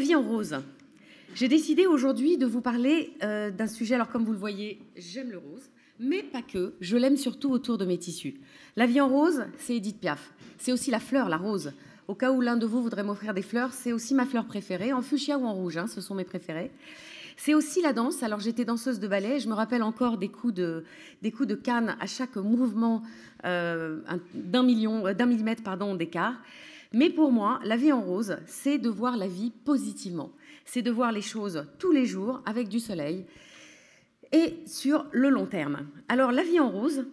vie en rose. J'ai décidé aujourd'hui de vous parler euh, d'un sujet, alors comme vous le voyez, j'aime le rose, mais pas que, je l'aime surtout autour de mes tissus. La vie en rose, c'est Edith Piaf. C'est aussi la fleur, la rose. Au cas où l'un de vous voudrait m'offrir des fleurs, c'est aussi ma fleur préférée, en fuchsia ou en rouge, hein, ce sont mes préférés. C'est aussi la danse. Alors j'étais danseuse de ballet, je me rappelle encore des coups de, des coups de canne à chaque mouvement euh, euh, d'un millimètre d'écart. Mais pour moi, la vie en rose, c'est de voir la vie positivement. C'est de voir les choses tous les jours avec du soleil et sur le long terme. Alors la vie en rose,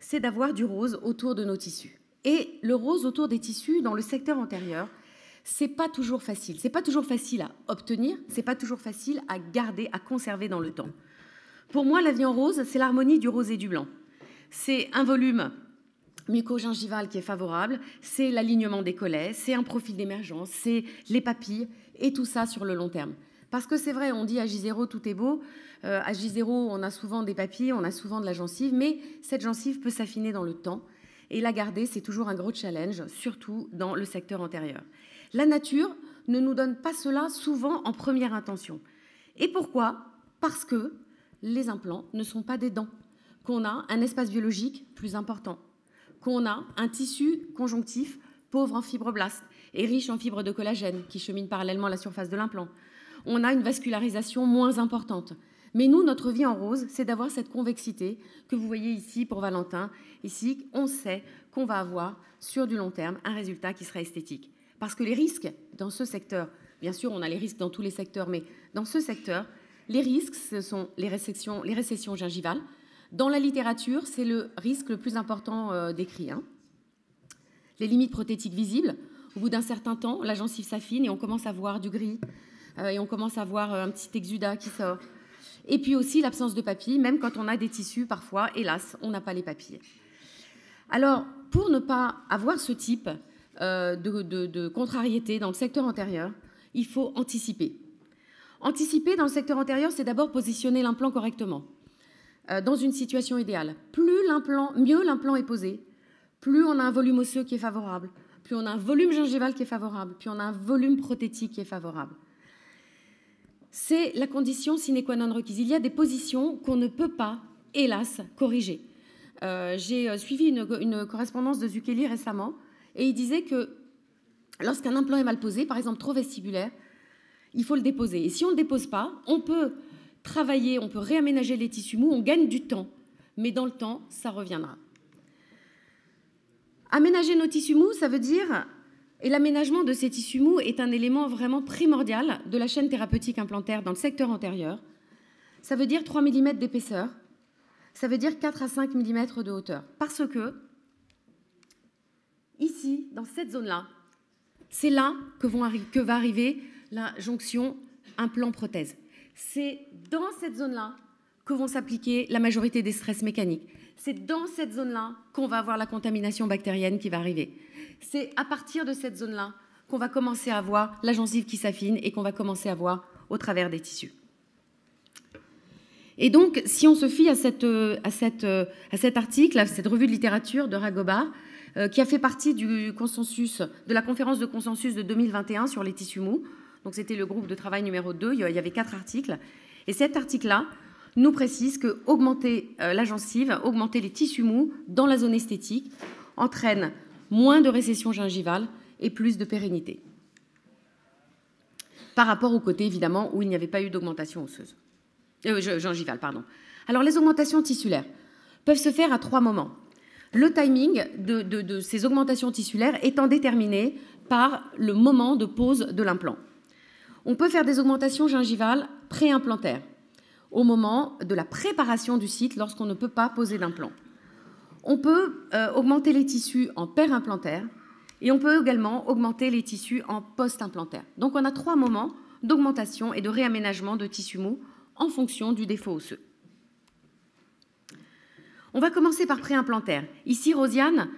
c'est d'avoir du rose autour de nos tissus. Et le rose autour des tissus dans le secteur antérieur, c'est pas toujours facile. C'est pas toujours facile à obtenir, c'est pas toujours facile à garder, à conserver dans le temps. Pour moi, la vie en rose, c'est l'harmonie du rose et du blanc. C'est un volume mucogingival qui est favorable, c'est l'alignement des collets, c'est un profil d'émergence, c'est les papilles, et tout ça sur le long terme. Parce que c'est vrai, on dit à J0 tout est beau, euh, à J0 on a souvent des papilles, on a souvent de la gencive, mais cette gencive peut s'affiner dans le temps, et la garder c'est toujours un gros challenge, surtout dans le secteur antérieur. La nature ne nous donne pas cela souvent en première intention. Et pourquoi Parce que les implants ne sont pas des dents, qu'on a un espace biologique plus important, qu'on a un tissu conjonctif pauvre en fibroblastes et riche en fibres de collagène qui cheminent parallèlement à la surface de l'implant. On a une vascularisation moins importante. Mais nous, notre vie en rose, c'est d'avoir cette convexité que vous voyez ici pour Valentin. Ici, on sait qu'on va avoir sur du long terme un résultat qui sera esthétique. Parce que les risques dans ce secteur, bien sûr, on a les risques dans tous les secteurs, mais dans ce secteur, les risques, ce sont les récessions, les récessions gingivales, dans la littérature, c'est le risque le plus important euh, décrit. Hein. Les limites prothétiques visibles, au bout d'un certain temps, la gencive s'affine et on commence à voir du gris, euh, et on commence à voir euh, un petit exudat qui sort. Et puis aussi l'absence de papilles, même quand on a des tissus, parfois, hélas, on n'a pas les papilles. Alors, pour ne pas avoir ce type de, de contrariété dans le secteur antérieur, il faut anticiper. Anticiper dans le secteur antérieur, c'est d'abord positionner l'implant correctement. Euh, dans une situation idéale. Plus l'implant, mieux l'implant est posé, plus on a un volume osseux qui est favorable, plus on a un volume gingival qui est favorable, plus on a un volume prothétique qui est favorable. C'est la condition sine qua non requise. Il y a des positions qu'on ne peut pas, hélas, corriger. Euh, j'ai euh, suivi une, une, correspondance de Zucchelli récemment et il disait que lorsqu'un implant est mal posé, par exemple trop vestibulaire, il faut le déposer. Et si on ne le dépose pas, on peut travailler, on peut réaménager les tissus mous, on gagne du temps. Mais dans le temps, ça reviendra. Aménager nos tissus mous, ça veut dire, et l'aménagement de ces tissus mous est un élément vraiment primordial de la chaîne thérapeutique implantaire dans le secteur antérieur, ça veut dire 3 mm d'épaisseur, ça veut dire 4 à 5 mm de hauteur. Parce que, ici, dans cette zone-là, c'est là que, que va arriver la jonction implant-prothèse. C'est dans cette zone-là que vont s'appliquer la majorité des stress mécaniques. C'est dans cette zone-là qu'on va avoir la contamination bactérienne qui va arriver. C'est à partir de cette zone-là qu'on va commencer à voir la gencive qui s'affine et qu'on va commencer à voir au travers des tissus. Et donc, si on se fie à, euh, euh, cet article, à cette revue de littérature de Ragoba, euh, qui a fait partie du consensus, de la conférence de consensus de 2021 sur les tissus mous, donc c'était le groupe de travail numéro 2, il y avait quatre articles. Et cet article-là nous précise que augmenter euh, la gencive, augmenter les tissus mous dans la zone esthétique entraîne moins de récession gingivale et plus de pérennité. Par rapport au côté, évidemment, où il n'y avait pas eu d'augmentation osseuse. Euh, gingivale, pardon. Alors les augmentations tissulaires peuvent se faire à trois moments. Le timing de, de ces augmentations tissulaires étant déterminé par le moment de pose de l'implant on peut faire des augmentations gingivales préimplantaires au moment de la préparation du site lorsqu'on ne peut pas poser d'implant. On peut euh, augmenter les tissus en périmplantaires et on peut également augmenter les tissus en post-implantaire. Donc on a trois moments d'augmentation et de réaménagement de tissus mous en fonction du défaut osseux. On va commencer par préimplantaire. Ici, Rosiane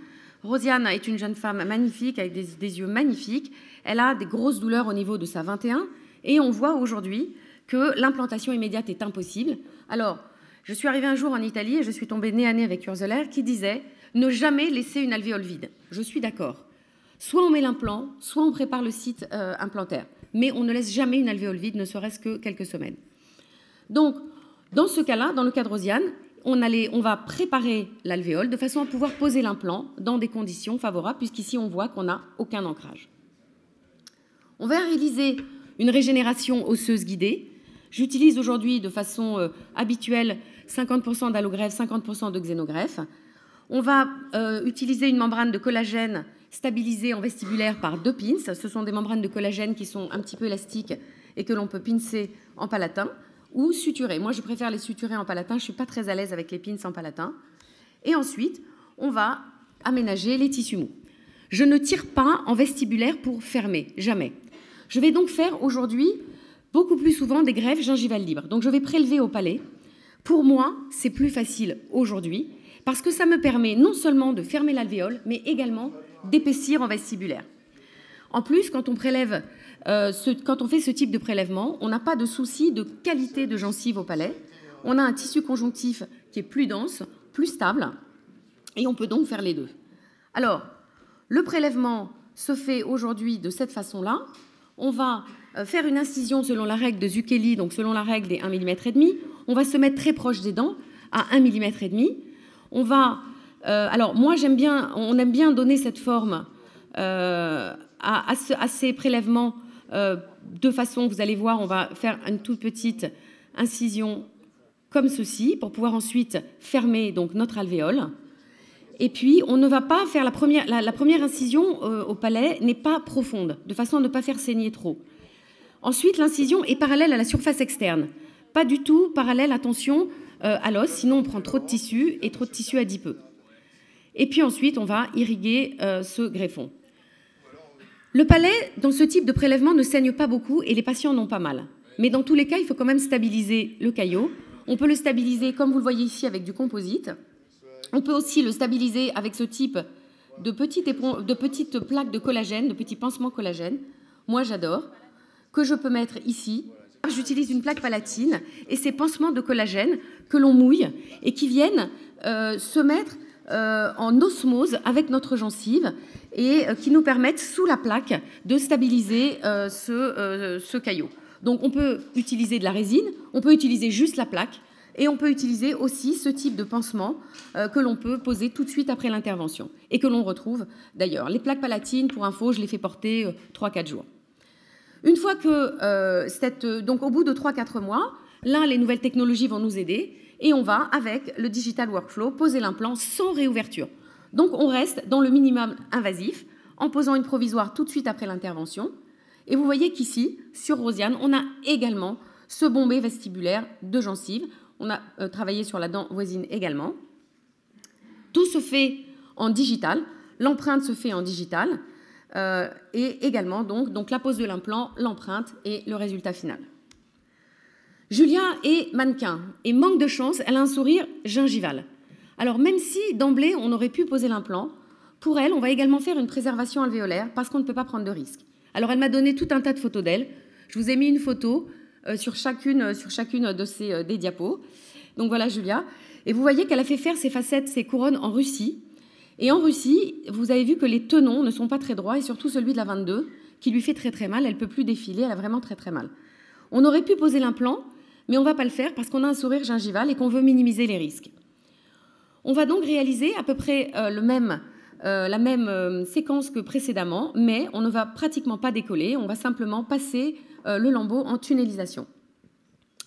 Rosiane est une jeune femme magnifique, avec des, yeux magnifiques. Elle a des grosses douleurs au niveau de sa 21, et on voit aujourd'hui que l'implantation immédiate est impossible. Alors, je suis arrivée un jour en Italie et je suis tombée nez à nez avec Urzeler qui disait ne jamais laisser une alvéole vide. Je suis d'accord. Soit on met l'implant, soit on prépare le site euh, implantaire, mais on ne laisse jamais une alvéole vide, ne serait-ce que quelques semaines. Donc, dans ce cas-là, dans le cas de Rosiane, on, va préparer l'alvéole de façon à pouvoir poser l'implant dans des conditions favorables, puisqu'ici on voit qu'on n'a aucun ancrage. On va réaliser une régénération osseuse guidée. J'utilise aujourd'hui de façon euh, habituelle 50% d'allogreffe, 50% de xénogreffe. On va euh, utiliser une membrane de collagène stabilisée en vestibulaire par deux pins. Ce sont des membranes de collagène qui sont un petit peu élastiques et que l'on peut pincer en palatin ou suturer. Moi, je préfère les suturer en palatin. Je ne suis pas très à l'aise avec les pins en palatin. Et ensuite, on va aménager les tissus mous. Je ne tire pas en vestibulaire pour fermer, jamais. Je vais donc faire aujourd'hui beaucoup plus souvent des greffes gingivales libres. Donc je vais prélever au palais. Pour moi, c'est plus facile aujourd'hui parce que ça me permet non seulement de fermer l'alvéole, mais également d'épaissir en vestibulaire. En plus, quand on prélève euh, quand on fait ce type de prélèvement, on n'a pas de souci de qualité de gencive au palais. On a un tissu conjonctif qui est plus dense, plus stable, et on peut donc faire les deux. Alors, le prélèvement se fait aujourd'hui de cette façon-là. On va euh, faire une incision selon la règle de Zucchelli, donc selon la règle des 1,5 mm et demi. On va se mettre très proche des dents à 1,5 mm et demi. On va euh, alors moi j'aime bien on aime bien donner cette forme à, ces prélèvements euh, de façon, vous allez voir, on va faire une toute petite incision comme ceci pour pouvoir ensuite fermer donc notre alvéole. Et puis, on ne va pas faire la première, incision euh, au palais n'est pas profonde, de façon à ne pas faire saigner trop. Ensuite, l'incision est parallèle à la surface externe, pas du tout parallèle, attention, euh, à l'os, sinon on prend trop de tissu et trop de tissu adipeux. Et puis ensuite, on va irriguer ce greffon. Le palais, dans ce type de prélèvement, ne saigne pas beaucoup et les patients n'ont pas mal. Mais dans tous les cas, il faut quand même stabiliser le caillot. On peut le stabiliser, comme vous le voyez ici, avec du composite. On peut aussi le stabiliser avec ce type de petites, plaques de collagène, de petits pansements collagènes. Moi, j'adore. Que je peux mettre ici. J'utilise une plaque palatine et ces pansements de collagène que l'on mouille et qui viennent euh, se mettre euh, en osmose avec notre gencive et euh, qui nous permettent, sous la plaque, de stabiliser euh, ce, caillot. Donc on peut utiliser de la résine, on peut utiliser juste la plaque, et on peut utiliser aussi ce type de pansement que l'on peut poser tout de suite après l'intervention et que l'on retrouve d'ailleurs. Les plaques palatines, pour info, je les fais porter 3-4 jours. Une fois que, donc au bout de 3-4 mois, Là, les nouvelles technologies vont nous aider et on va, avec le digital workflow, poser l'implant sans réouverture. Donc on reste dans le minimum invasif en posant une provisoire tout de suite après l'intervention. Et vous voyez qu'ici, sur Rosiane, on a également ce bombé vestibulaire de gencive. On a euh, travaillé sur la dent voisine également. Tout se fait en digital. L'empreinte se fait en digital. Euh, et également donc la pose de l'implant, l'empreinte et le résultat final. Julia est mannequin et manque de chance, elle a un sourire gingival. Alors même si d'emblée on aurait pu poser l'implant, pour elle, on va également faire une préservation alvéolaire parce qu'on ne peut pas prendre de risque. Alors elle m'a donné tout un tas de photos d'elle. Je vous ai mis une photo euh, sur chacune, euh, sur chacune de ces euh, des diapos. Donc voilà Julia. Et vous voyez qu'elle a fait faire ses facettes, ses couronnes en Russie. Et en Russie, vous avez vu que les tenons ne sont pas très droits et surtout celui de la 22 qui lui fait très très mal. Elle peut plus défiler, elle a vraiment très très mal. On aurait pu poser l'implant, mais on ne va pas le faire parce qu'on a un sourire gingival et qu'on veut minimiser les risques. On va donc réaliser à peu près euh, euh, la même euh, séquence que précédemment, mais on ne va pratiquement pas décoller, on va simplement passer le lambeau en tunnelisation.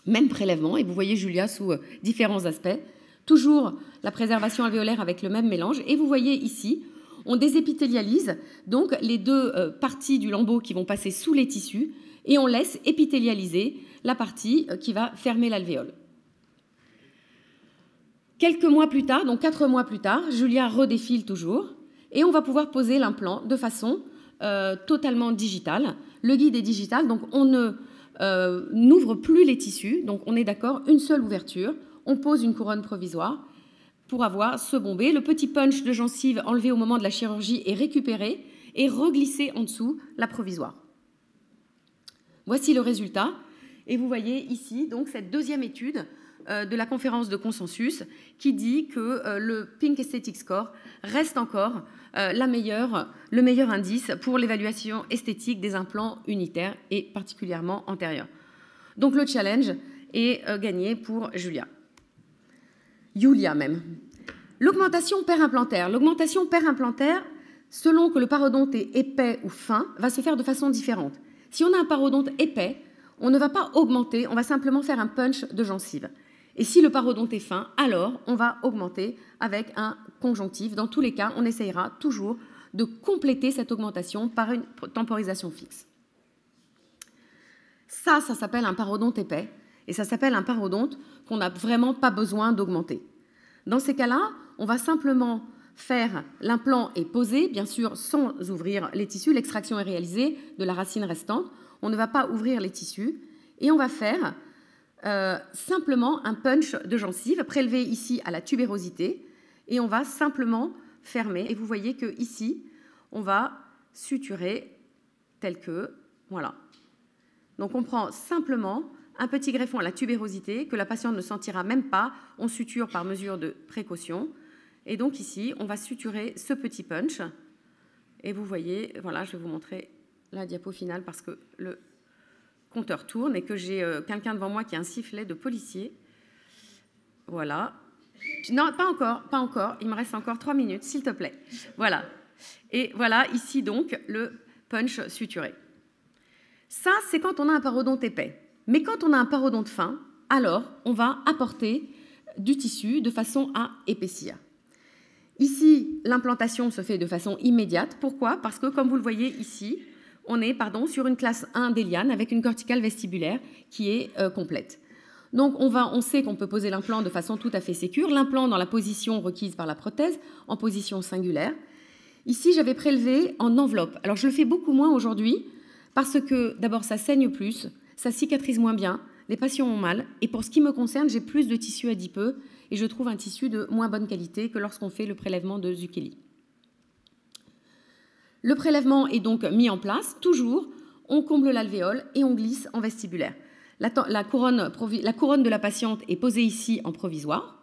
Même prélèvement, et vous voyez Julia sous différents aspects, toujours la préservation alvéolaire avec le même mélange, et vous voyez ici, on désépithélialise donc les deux parties du lambeau qui vont passer sous les tissus, et on laisse épithélialiser la partie euh, qui va fermer l'alvéole. Quelques mois plus tard, donc quatre mois plus tard, Julia redéfile toujours et on va pouvoir poser l'implant de façon euh, totalement digitale. Le guide est digital, donc on ne euh, n'ouvre plus les tissus, donc on est d'accord, une seule ouverture, on pose une couronne provisoire pour avoir ce bombé. Le petit punch de gencive enlevé au moment de la chirurgie est récupéré et reglissé en dessous la provisoire. Voici le résultat. Et vous voyez ici donc cette deuxième étude euh, de la conférence de consensus qui dit que euh, le Pink Aesthetic Score reste encore euh, la meilleure, le meilleur indice pour l'évaluation esthétique des implants unitaires et particulièrement antérieurs. Donc le challenge est gagné pour Julia. Julia même. L'augmentation implantaire L'augmentation implantaire selon que le parodonte est épais ou fin, va se faire de façon différente. Si on a un parodonte épais, on ne va pas augmenter, on va simplement faire un punch de gencive. Et si le parodonte est fin, alors on va augmenter avec un conjonctif. Dans tous les cas, on essayera toujours de compléter cette augmentation par une temporisation fixe. Ça, ça s'appelle un parodonte épais. Et ça s'appelle un parodonte qu'on n'a vraiment pas besoin d'augmenter. Dans ces cas-là, on va simplement faire l'implant et poser, bien sûr, sans ouvrir les tissus. L'extraction est réalisée de la racine restante on ne va pas ouvrir les tissus et on va faire euh, simplement un punch de gencive prélevé ici à la tubérosité et on va simplement fermer. Et vous voyez que ici, on va suturer tel que, voilà. Donc on prend simplement un petit greffon à la tubérosité que la patiente ne sentira même pas. On suture par mesure de précaution. Et donc ici, on va suturer ce petit punch. Et vous voyez, voilà, je vais vous montrer la diapo finale parce que le compteur tourne et que j'ai euh, quelqu'un devant moi qui a un sifflet de policier. Voilà. Non, pas encore, pas encore. Il me reste encore trois minutes, s'il te plaît. Voilà. Et voilà, ici donc, le punch suturé. Ça, c'est quand on a un parodonte épais. Mais quand on a un parodonte fin, alors on va apporter du tissu de façon à épaissir. Ici, l'implantation se fait de façon immédiate. Pourquoi Parce que, comme vous le voyez ici, on est pardon, sur une classe 1 d'éliane avec une corticale vestibulaire qui est euh, complète. Donc on, va, on sait qu'on peut poser l'implant de façon tout à fait sécure, l'implant dans la position requise par la prothèse, en position singulaire. Ici, j'avais prélevé en enveloppe. Alors je le fais beaucoup moins aujourd'hui parce que d'abord ça saigne plus, ça cicatrise moins bien, les patients ont mal, et pour ce qui me concerne, j'ai plus de tissu adipeux et je trouve un tissu de moins bonne qualité que lorsqu'on fait le prélèvement de Zucchelli. Le prélèvement est donc mis en place, toujours, on comble l'alvéole et on glisse en vestibulaire. La, couronne, de la patiente est posée ici en provisoire.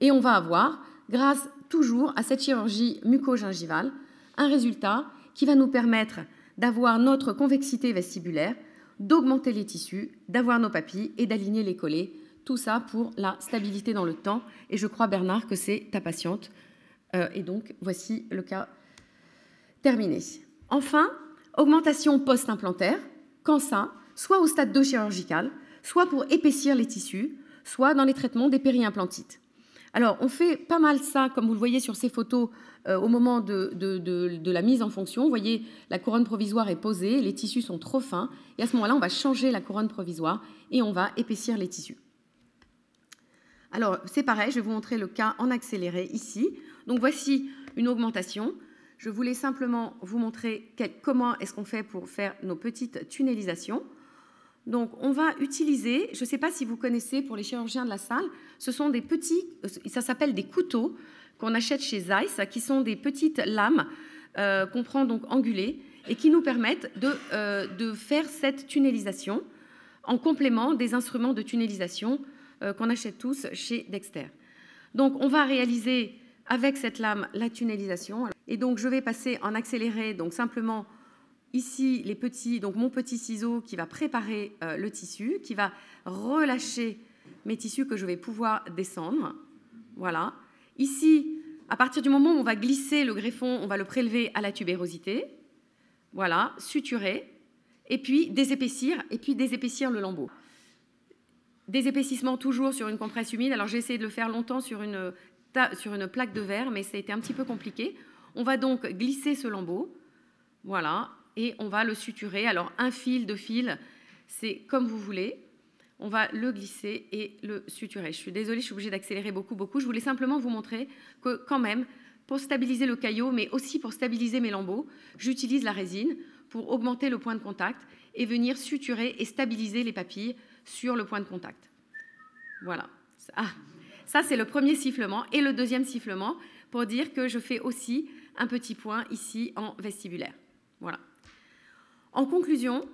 Et on va avoir, grâce toujours à cette chirurgie muco-gingivale, un résultat qui va nous permettre d'avoir notre convexité vestibulaire, d'augmenter les tissus, d'avoir nos papilles et d'aligner les collets. Tout ça pour la stabilité dans le temps. Et je crois, Bernard, que c'est ta patiente. Euh, et donc, voici le cas terminé. Enfin, augmentation post-implantaire, quand ça, soit au stade 2 chirurgical, soit pour épaissir les tissus, soit dans les traitements des périimplantites. Alors, on fait pas mal ça, comme vous le voyez sur ces photos, euh, au moment de, de, la mise en fonction. Vous voyez, la couronne provisoire est posée, les tissus sont trop fins, et à ce moment-là, on va changer la couronne provisoire et on va épaissir les tissus. Alors, c'est pareil, je vais vous montrer le cas en accéléré ici. Donc, voici une augmentation je voulais simplement vous montrer comment est-ce qu'on fait pour faire nos petites tunnélisations. Donc, on va utiliser, je ne sais pas si vous connaissez pour les chirurgiens de la salle, ce sont des petits, euh, ça s'appelle des couteaux qu'on achète chez Zeiss, qui sont des petites lames euh, qu'on prend donc angulées et qui nous permettent de, euh, faire cette tunnelisation en complément des instruments de tunnelisation qu'on achète tous chez Dexter. Donc, on va réaliser avec cette lame la tunnelisation. Et donc je vais passer en accéléré, donc simplement ici les petits, donc mon petit ciseau qui va préparer euh, le tissu, qui va relâcher mes tissus que je vais pouvoir descendre. Voilà. Ici, à partir du moment où on va glisser le greffon, on va le prélever à la tubérosité. Voilà, suturer, et puis désépaissir, et puis désépaissir le lambeau. Désépaississement toujours sur une compresse humide. Alors j'ai essayé de le faire longtemps sur une sur une plaque de verre, mais ça a été un petit peu compliqué. On va donc glisser ce lambeau, voilà, et on va le suturer. Alors un fil, de fil, c'est comme vous voulez. On va le glisser et le suturer. Je suis désolée, je suis obligée d'accélérer beaucoup, beaucoup. Je voulais simplement vous montrer que quand même, pour stabiliser le caillot, mais aussi pour stabiliser mes lambeaux, j'utilise la résine pour augmenter le point de contact et venir suturer et stabiliser les papilles sur le point de contact. Voilà. Ah, ça, c'est le premier sifflement. Et le deuxième sifflement, pour dire que je fais aussi un petit point ici en vestibulaire. Voilà. En conclusion,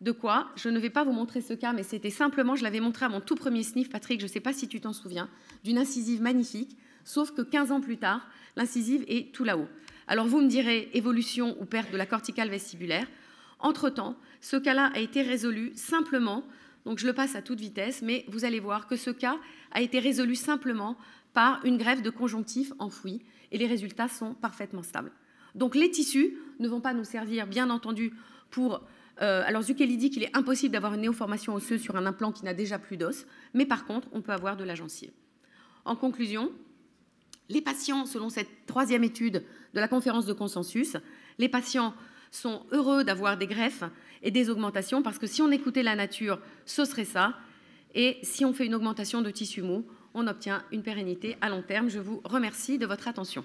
de quoi Je ne vais pas vous montrer ce cas, mais c'était simplement, je l'avais montré à mon tout premier sniff, Patrick, je ne sais pas si tu t'en souviens, d'une incisive magnifique, sauf que 15 ans plus tard, l'incisive est tout là-haut. Alors vous me direz évolution ou perte de la corticale vestibulaire. Entre-temps, ce cas-là a été résolu simplement donc je le passe à toute vitesse, mais vous allez voir que ce cas a été résolu simplement par une grève de conjonctif enfoui et les résultats sont parfaitement stables. Donc les tissus ne vont pas nous servir, bien entendu, pour... Euh, alors Zucchelli dit qu'il est impossible d'avoir une néoformation osseuse sur un implant qui n'a déjà plus d'os, mais par contre, on peut avoir de l'agencier. En conclusion, les patients, selon cette troisième étude de la conférence de consensus, les patients sont heureux d'avoir des greffes et des augmentations, parce que si on écoutait la nature, ce serait ça. Et si on fait une augmentation de tissu mou, on obtient une pérennité à long terme. Je vous remercie de votre attention.